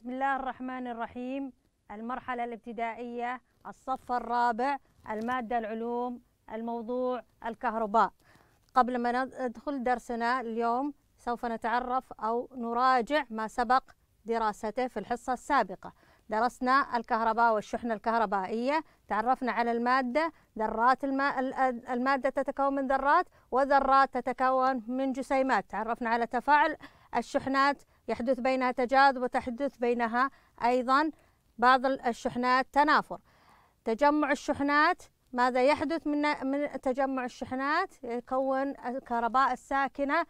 بسم الله الرحمن الرحيم المرحلة الابتدائية الصف الرابع المادة العلوم الموضوع الكهرباء قبل ما ندخل درسنا اليوم سوف نتعرف أو نراجع ما سبق دراسته في الحصة السابقة درسنا الكهرباء والشحنة الكهربائية تعرفنا على المادة ذرات الماء المادة تتكون من ذرات وذرات تتكون من جسيمات تعرفنا على تفاعل الشحنات يحدث بينها تجاذب وتحدث بينها أيضا بعض الشحنات تنافر تجمع الشحنات ماذا يحدث من من تجمع الشحنات يكون الكهرباء الساكنة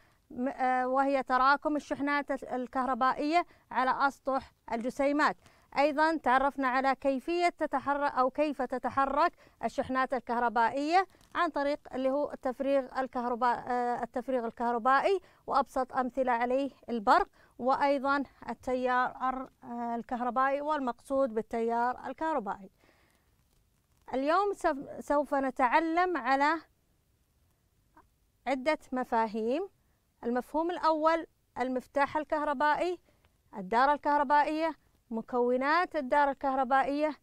آه، وهي تراكم الشحنات الكهربائية على أسطح الجسيمات أيضا تعرفنا على كيفية تتحرك أو كيف تتحرك الشحنات الكهربائية عن طريق اللي هو التفريغ الكهرباء آه، التفريغ الكهربائي وأبسط أمثلة عليه البرق وأيضا التيار الكهربائي والمقصود بالتيار الكهربائي اليوم سوف نتعلم على عدة مفاهيم المفهوم الأول المفتاح الكهربائي الدارة الكهربائية مكونات الدارة الكهربائية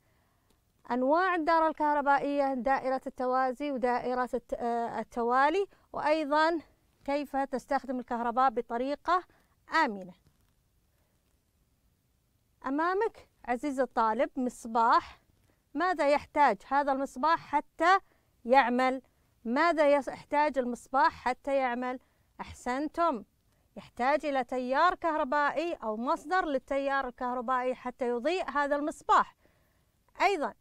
أنواع الدارة الكهربائية دائرة التوازي ودائرة آه، التوالي وأيضا كيف تستخدم الكهرباء بطريقة آمنة أمامك عزيز الطالب مصباح ماذا يحتاج هذا المصباح حتى يعمل ماذا يحتاج المصباح حتى يعمل أحسنتم يحتاج إلى تيار كهربائي أو مصدر للتيار الكهربائي حتى يضيء هذا المصباح أيضا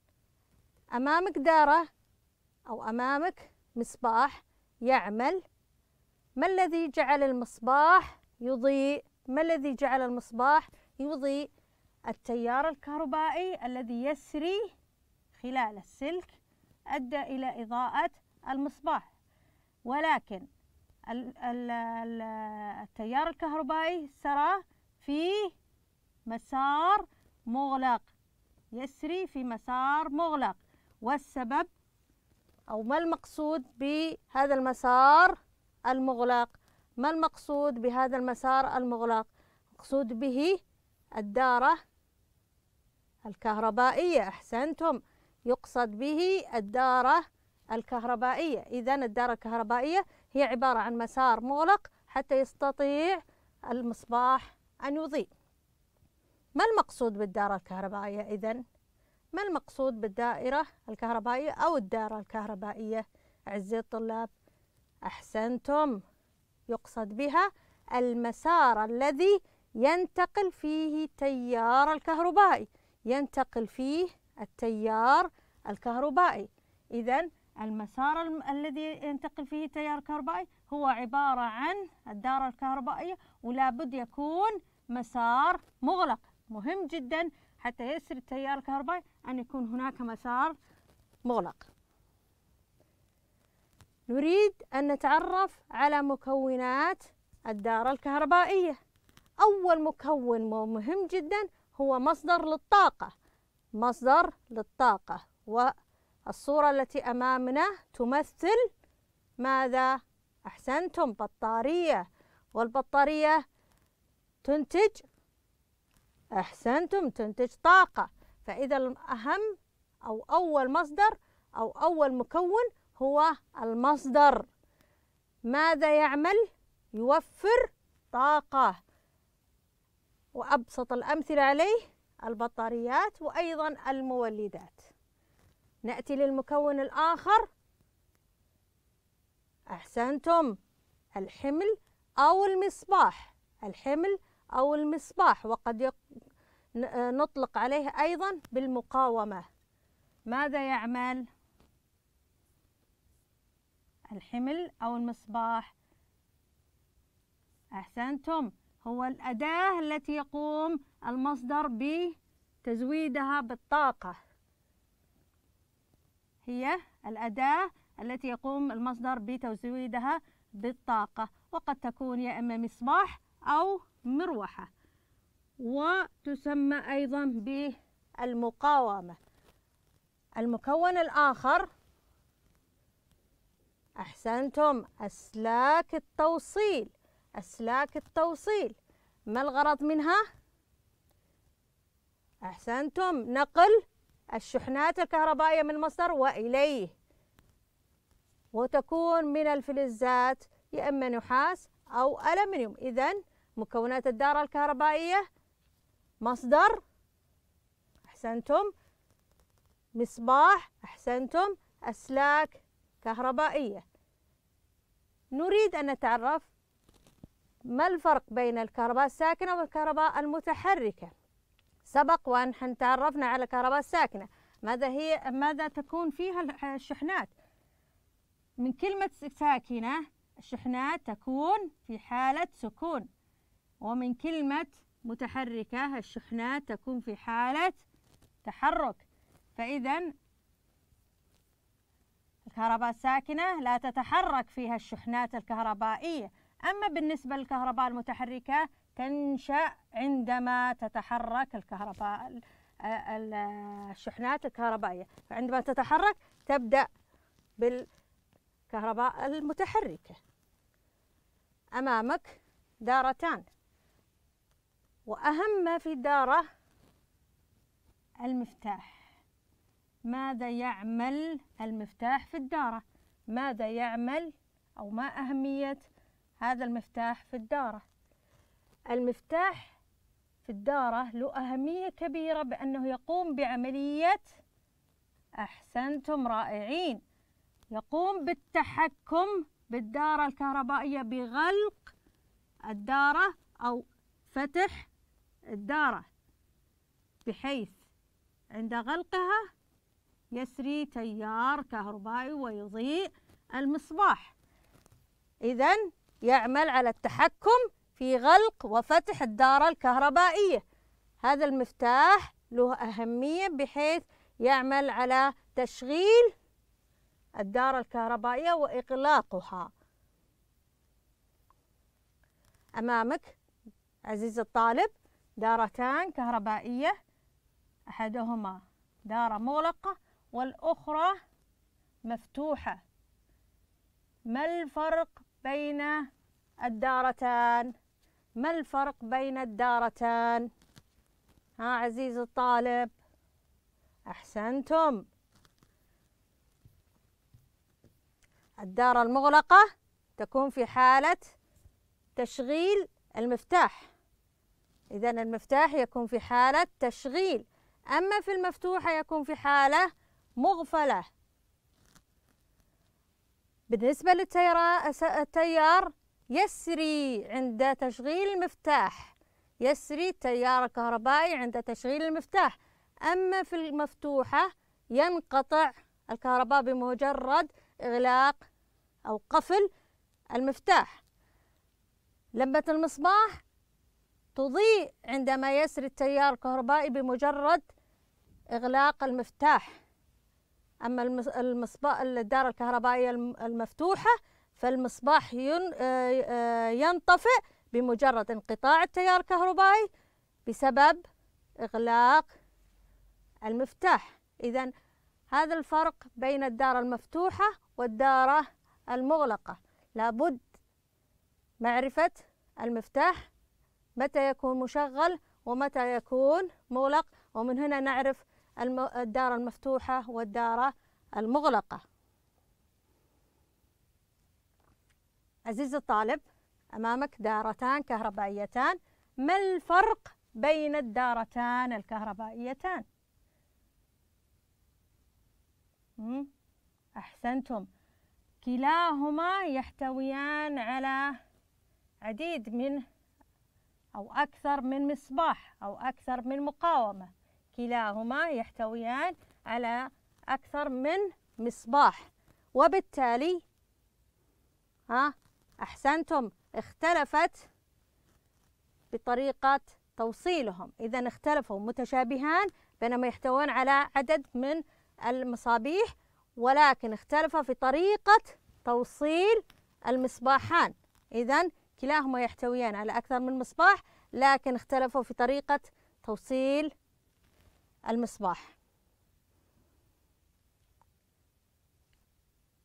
أمامك دارة أو أمامك مصباح يعمل ما الذي جعل المصباح يضيء ما الذي جعل المصباح يضيء التيار الكهربائي الذي يسري خلال السلك أدى إلى إضاءة المصباح ولكن التيار الكهربائي سرى في مسار مغلق يسري في مسار مغلق والسبب أو ما المقصود بهذا المسار المغلق ما المقصود بهذا المسار المغلق مقصود به الدارة الكهربائية أحسنتم يقصد به الدارة الكهربائية إذا الدارة الكهربائية هي عبارة عن مسار مغلق حتى يستطيع المصباح أن يضيء ما المقصود بالدارة الكهربائية إذا؟ ما المقصود بالدائرة الكهربائية أو الدارة الكهربائية أعزائي الطلاب؟ أحسنتم يقصد بها المسار الذي ينتقل فيه تيار الكهربائي ينتقل فيه التيار الكهربائي إذا المسار الذي ينتقل فيه التيار الكهربائي هو عبارة عن الدارة الكهربائية ولا بد يكون مسار مغلق مهم جدا حتى يسري التيار الكهربائي أن يكون هناك مسار مغلق نريد أن نتعرف على مكونات الدارة الكهربائية أول مكون مهم جدا هو مصدر للطاقة مصدر للطاقة والصورة التي أمامنا تمثل ماذا؟ أحسنتم بطارية والبطارية تنتج أحسنتم تنتج طاقة فإذا الأهم أو أول مصدر أو أول مكون هو المصدر ماذا يعمل؟ يوفر طاقة وأبسط الأمثلة عليه البطاريات وأيضا المولدات نأتي للمكون الآخر أحسنتم الحمل أو المصباح الحمل أو المصباح وقد نطلق عليه أيضا بالمقاومة ماذا يعمل الحمل أو المصباح أحسنتم هو الأداة التي يقوم المصدر بتزويدها بالطاقة هي الأداة التي يقوم المصدر بتزويدها بالطاقة وقد تكون يا إما مصباح أو مروحة وتسمى أيضا بالمقاومة المكون الآخر أحسنتم أسلاك التوصيل أسلاك التوصيل ما الغرض منها؟ أحسنتم نقل الشحنات الكهربائية من مصدر وإليه وتكون من الفلزات يا إما نحاس أو ألمنيوم إذا مكونات الدارة الكهربائية مصدر أحسنتم مصباح أحسنتم أسلاك كهربائية نريد أن نتعرف ما الفرق بين الكهرباء الساكنة والكهرباء المتحركة سبق وأن تعرفنا على الكهرباء الساكنة ماذا هي ماذا تكون فيها الشحنات من كلمة ساكنة الشحنات تكون في حالة سكون ومن كلمة متحركة الشحنات تكون في حالة تحرك فإذا الكهرباء الساكنة لا تتحرك فيها الشحنات الكهربائية أما بالنسبة للكهرباء المتحركة تنشأ عندما تتحرك الكهرباء الشحنات الكهربائية فعندما تتحرك تبدأ بالكهرباء المتحركة أمامك دارتان وأهم ما في الدارة المفتاح ماذا يعمل المفتاح في الدارة ماذا يعمل أو ما أهمية هذا المفتاح في الدارة المفتاح في الدارة له أهمية كبيرة بأنه يقوم بعملية أحسنتم رائعين يقوم بالتحكم بالدارة الكهربائية بغلق الدارة أو فتح الدارة بحيث عند غلقها يسري تيار كهربائي ويضيء المصباح إذا يعمل على التحكم في غلق وفتح الدارة الكهربائية هذا المفتاح له أهمية بحيث يعمل على تشغيل الدارة الكهربائية وإغلاقها أمامك عزيز الطالب دارتان كهربائية أحدهما دارة مغلقة والأخرى مفتوحة ما الفرق بين الدارتان ما الفرق بين الدارتان ها عزيز الطالب أحسنتم الدارة المغلقة تكون في حالة تشغيل المفتاح إذا المفتاح يكون في حالة تشغيل أما في المفتوحة يكون في حالة مغفلة بالنسبة للتيار التيار يسري عند تشغيل المفتاح يسري التيار الكهربائي عند تشغيل المفتاح أما في المفتوحة ينقطع الكهرباء بمجرد إغلاق أو قفل المفتاح لمبة المصباح تضيء عندما يسري التيار الكهربائي بمجرد إغلاق المفتاح أما المصباح الدار الكهربائية المفتوحة فالمصباح آه، آه، ينطفئ بمجرد انقطاع التيار الكهربائي بسبب إغلاق المفتاح إذا هذا الفرق بين الدار المفتوحة والدارة المغلقة لابد معرفة المفتاح متى يكون مشغل ومتى يكون مغلق ومن هنا نعرف الدارة المفتوحة والدارة المغلقة عزيزي الطالب أمامك دارتان كهربائيتان ما الفرق بين الدارتان الكهربائيتان أحسنتم كلاهما يحتويان على عديد من أو أكثر من مصباح أو أكثر من مقاومة كلاهما يحتويان على أكثر من مصباح وبالتالي ها أحسنتم اختلفت بطريقة توصيلهم إذا اختلفوا متشابهان بينما يحتوون على عدد من المصابيح ولكن اختلف في طريقة توصيل المصباحان إذا كلاهما يحتويان على أكثر من مصباح لكن اختلفوا في طريقة توصيل المصباح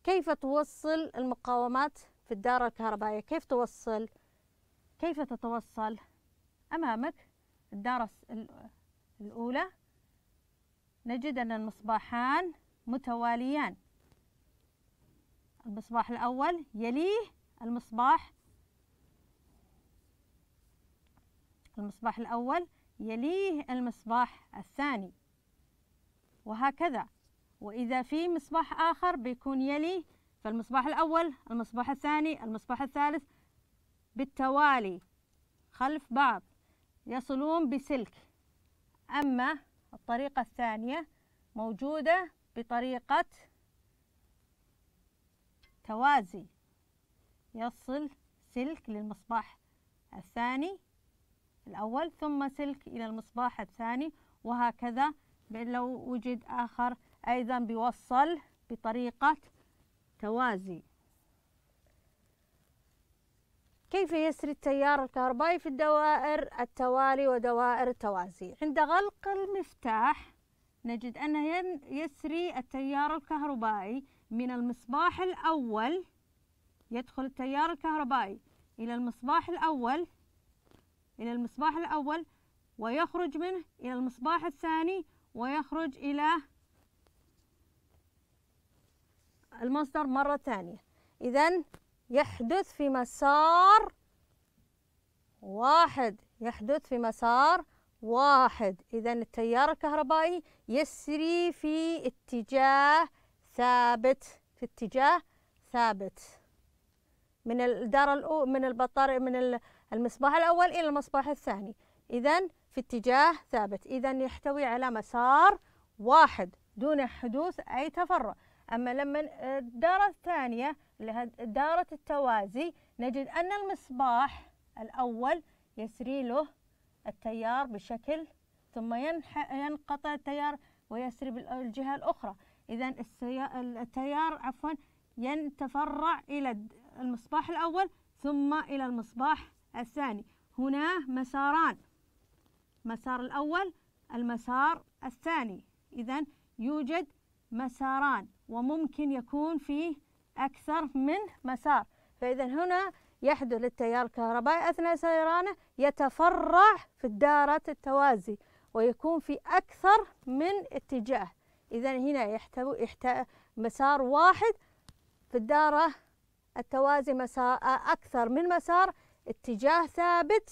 كيف توصل المقاومات في الدارة الكهربائية كيف توصل كيف تتوصل أمامك الدارة الأولى نجد أن المصباحان متواليان المصباح الأول يليه المصباح المصباح الأول يليه المصباح الثاني وهكذا وإذا في مصباح آخر بيكون يليه فالمصباح الأول المصباح الثاني المصباح الثالث بالتوالي خلف بعض يصلون بسلك أما الطريقة الثانية موجودة بطريقة توازي يصل سلك للمصباح الثاني الأول ثم سلك إلى المصباح الثاني وهكذا لو وجد آخر أيضا بيوصل بطريقة توازي كيف يسري التيار الكهربائي في الدوائر التوالي ودوائر التوازي عند غلق المفتاح نجد أنه يسري التيار الكهربائي من المصباح الأول يدخل التيار الكهربائي إلى المصباح الأول إلى المصباح الأول ويخرج منه إلى المصباح الثاني ويخرج إلى المصدر مرة ثانية إذا يحدث في مسار واحد يحدث في مسار واحد إذا التيار الكهربائي يسري في اتجاه ثابت في اتجاه ثابت من الدار الأو من البطارية من المصباح الأول إلى المصباح الثاني إذا في اتجاه ثابت إذا يحتوي على مسار واحد دون حدوث أي تفرع أما لما الدارة الثانية اللي هي دارة التوازي نجد أن المصباح الأول يسري له التيار بشكل ثم ينقطع التيار ويسري بالجهة الأخرى إذا التيار عفوا يتفرع إلى المصباح الأول ثم إلى المصباح الثاني هنا مساران مسار الأول المسار الثاني إذا يوجد مساران وممكن يكون فيه أكثر من مسار فإذا هنا يحدث للتيار الكهربائي أثناء سيرانه يتفرع في الدارة التوازي ويكون في أكثر من اتجاه إذا هنا يحتوي يحتو مسار واحد في الدارة التوازي مسار أكثر من مسار اتجاه ثابت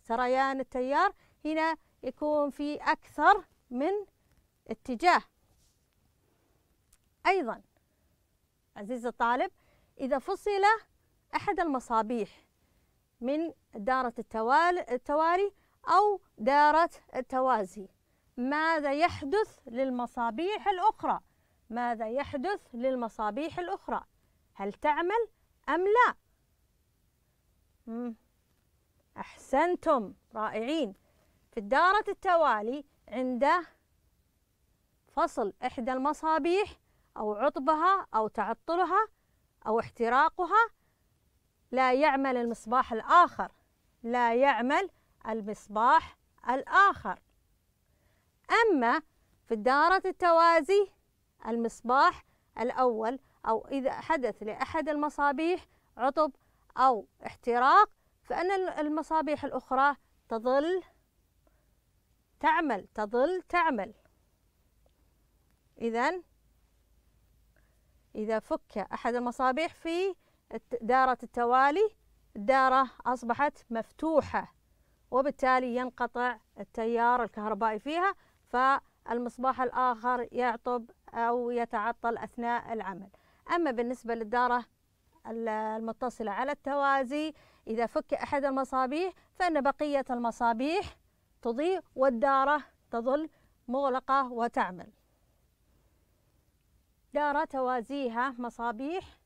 سريان التيار هنا يكون في أكثر من اتجاه أيضا عزيزي الطالب إذا فصل أحد المصابيح من دارة التوالي أو دارة التوازي ماذا يحدث للمصابيح الأخرى؟ ماذا يحدث للمصابيح الأخرى؟ هل تعمل أم لا؟ أحسنتم رائعين في الدارة التوالي عنده فصل إحدى المصابيح أو عطبها أو تعطلها أو احتراقها لا يعمل المصباح الآخر لا يعمل المصباح الآخر أما في الدارة التوازي المصباح الأول أو إذا حدث لأحد المصابيح عطب أو احتراق فإن المصابيح الأخرى تظل تعمل تظل تعمل إذا إذا فك أحد المصابيح في دارة التوالي الدارة أصبحت مفتوحة وبالتالي ينقطع التيار الكهربائي فيها فالمصباح الآخر يعطب أو يتعطل أثناء العمل أما بالنسبة للدارة المتصلة على التوازي إذا فك أحد المصابيح فإن بقية المصابيح تضيء والدارة تظل مغلقة وتعمل دارة توازيها مصابيح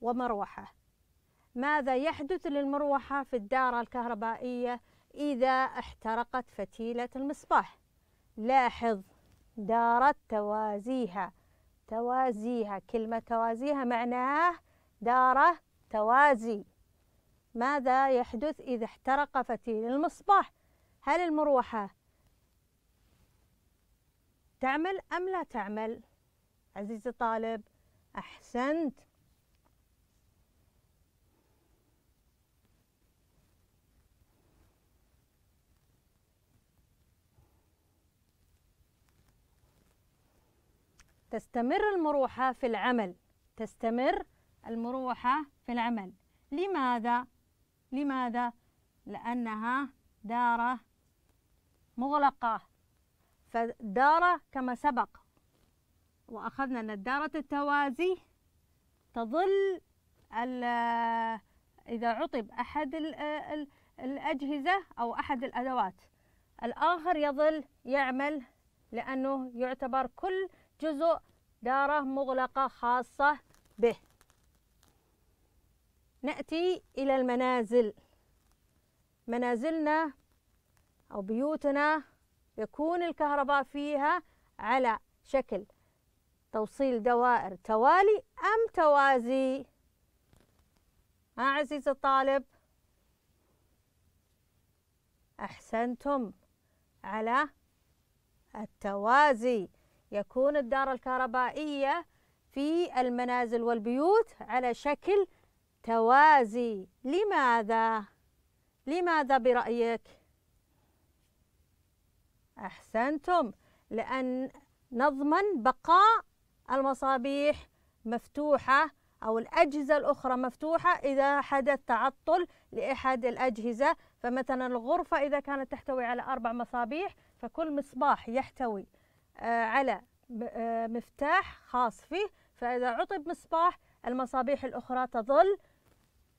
ومروحة ماذا يحدث للمروحة في الدارة الكهربائية إذا احترقت فتيلة المصباح لاحظ دارة توازيها توازيها كلمة توازيها معناه داره توازي ماذا يحدث إذا احترق فتيل المصباح هل المروحة تعمل أم لا تعمل عزيزي الطالب أحسنت تستمر المروحة في العمل تستمر المروحة في العمل لماذا؟ لماذا؟ لأنها دارة مغلقة فدارة كما سبق وأخذنا أن الدارة التوازي تظل إذا عطب أحد الأجهزة أو أحد الأدوات الآخر يظل يعمل لأنه يعتبر كل جزء دارة مغلقة خاصة به نأتي إلى المنازل منازلنا أو بيوتنا يكون الكهرباء فيها على شكل توصيل دوائر توالي أم توازي ها عزيزي الطالب أحسنتم على التوازي يكون الدار الكهربائية في المنازل والبيوت على شكل توازي لماذا؟ لماذا برأيك؟ أحسنتم لأن نضمن بقاء المصابيح مفتوحة أو الأجهزة الأخرى مفتوحة إذا حدث تعطل لأحد الأجهزة فمثلا الغرفة إذا كانت تحتوي على أربع مصابيح فكل مصباح يحتوي آه، على آه، مفتاح خاص فيه فإذا عطب مصباح المصابيح الأخرى تظل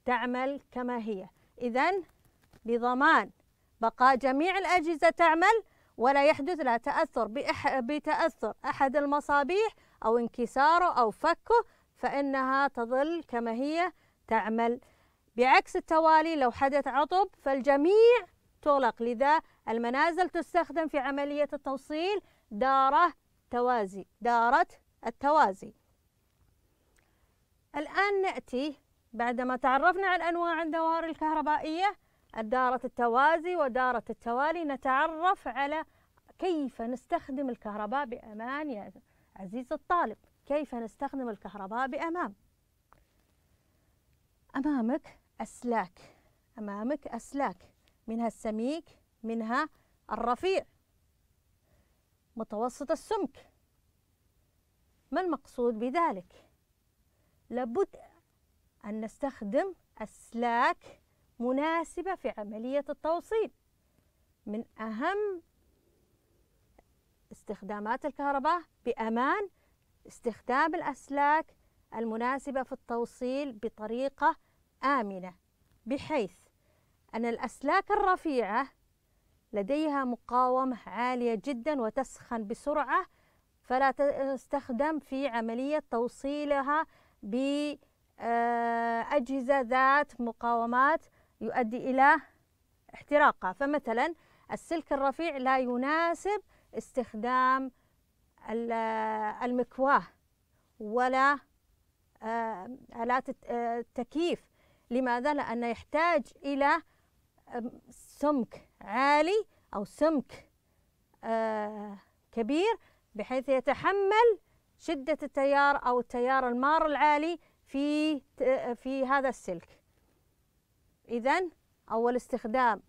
تعمل كما هي إذا بضمان بقاء جميع الأجهزة تعمل ولا يحدث لها تأثر بإح... بتأثر أحد المصابيح أو انكساره أو فكه فإنها تظل كما هي تعمل بعكس التوالي لو حدث عطب فالجميع تغلق لذا المنازل تستخدم في عملية التوصيل دارة توازي دارة التوازي الآن نأتي بعدما تعرفنا على أنواع الدوائر الكهربائية دارة التوازي ودارة التوالي نتعرف على كيف نستخدم الكهرباء بأمان يا عزيز الطالب كيف نستخدم الكهرباء بأمان أمامك أسلاك أمامك أسلاك منها السميك منها الرفيع متوسط السمك ما المقصود بذلك لابد أن نستخدم أسلاك مناسبة في عملية التوصيل من أهم استخدامات الكهرباء بأمان استخدام الأسلاك المناسبة في التوصيل بطريقة آمنة بحيث أن الأسلاك الرفيعة لديها مقاومة عالية جدا وتسخن بسرعة فلا تستخدم في عملية توصيلها بأجهزة آه، ذات مقاومات يؤدي إلى احتراقها فمثلا السلك الرفيع لا يناسب استخدام آه، المكواه ولا آه، آلات التكييف لماذا؟ لأنه يحتاج إلى سمك عالي أو سمك آه، كبير بحيث يتحمل شدة التيار أو التيار المار العالي في في هذا السلك إذا أول استخدام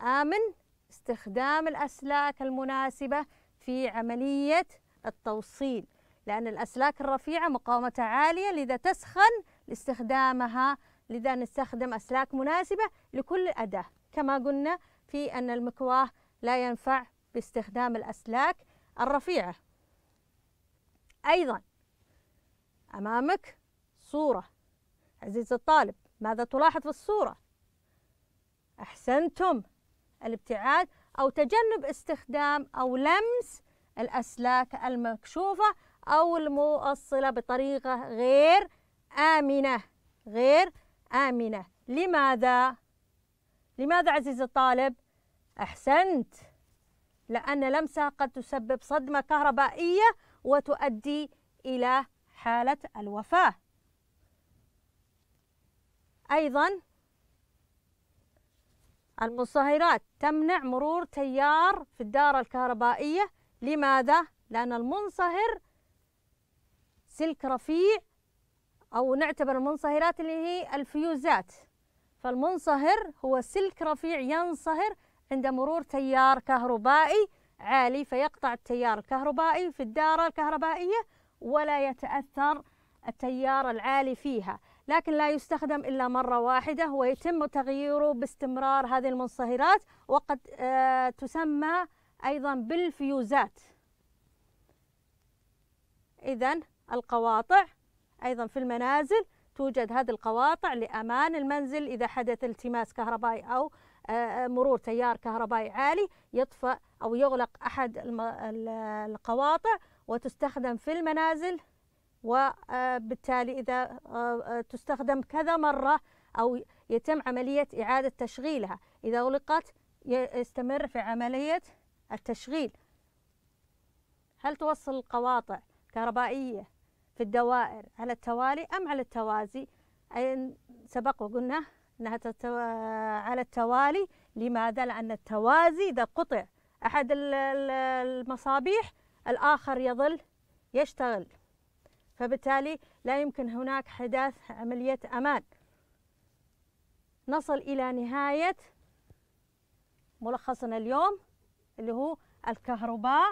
آمن استخدام الأسلاك المناسبة في عملية التوصيل لأن الأسلاك الرفيعة مقاومتها عالية لذا تسخن لاستخدامها لذا نستخدم أسلاك مناسبة لكل أداة كما قلنا في أن المكواه لا ينفع باستخدام الأسلاك الرفيعة أيضا أمامك صورة عزيزي الطالب ماذا تلاحظ في الصورة؟ أحسنتم الابتعاد أو تجنب استخدام أو لمس الأسلاك المكشوفة أو الموصلة بطريقة غير آمنة غير آمنة لماذا؟ لماذا عزيزي الطالب؟ أحسنت لأن لمسة قد تسبب صدمة كهربائية وتؤدي إلى حالة الوفاة أيضا المنصهرات تمنع مرور تيار في الدارة الكهربائية لماذا؟ لأن المنصهر سلك رفيع أو نعتبر المنصهرات اللي هي الفيوزات فالمنصهر هو سلك رفيع ينصهر عند مرور تيار كهربائي عالي فيقطع التيار الكهربائي في الدارة الكهربائية ولا يتأثر التيار العالي فيها لكن لا يستخدم إلا مرة واحدة ويتم تغييره باستمرار هذه المنصهرات وقد آه، تسمى أيضا بالفيوزات إذا القواطع أيضا في المنازل توجد هذه القواطع لأمان المنزل إذا حدث التماس كهربائي أو آه، آه، مرور تيار كهربائي عالي يطفأ أو يغلق أحد القواطع وتستخدم في المنازل وبالتالي آه، إذا تستخدم كذا مرة أو يتم عملية إعادة تشغيلها إذا أغلقت يستمر في عملية التشغيل هل توصل القواطع كهربائية في الدوائر على التوالي أم على التوازي أي سبق وقلنا أنها على التوالي لماذا؟ لأن التوازي إذا قطع أحد المصابيح الآخر يظل يشتغل فبالتالي لا يمكن هناك حداث عملية أمان نصل إلى نهاية ملخصنا اليوم اللي هو الكهرباء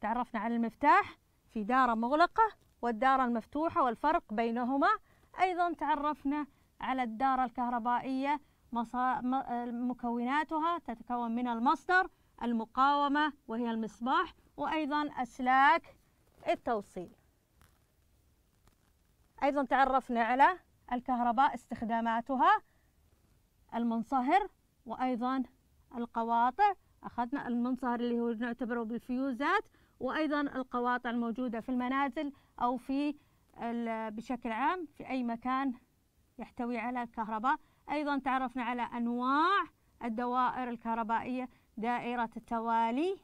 تعرفنا على المفتاح في دارة مغلقة والدارة المفتوحة والفرق بينهما أيضا تعرفنا على الدارة الكهربائية مكوناتها تتكون من المصدر المقاومة وهي المصباح وأيضا أسلاك التوصيل أيضا تعرفنا على الكهرباء استخداماتها المنصهر وأيضا القواطع أخذنا المنصهر اللي هو نعتبره بالفيوزات وأيضا القواطع الموجودة في المنازل أو في بشكل عام في أي مكان يحتوي على الكهرباء أيضا تعرفنا على أنواع الدوائر الكهربائية دائرة التوالي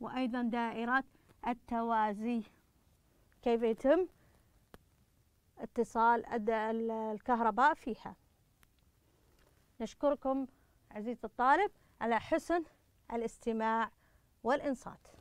وأيضا دائرة التوازي كيف يتم اتصال الكهرباء فيها نشكركم عزيزي الطالب على حسن الاستماع والإنصات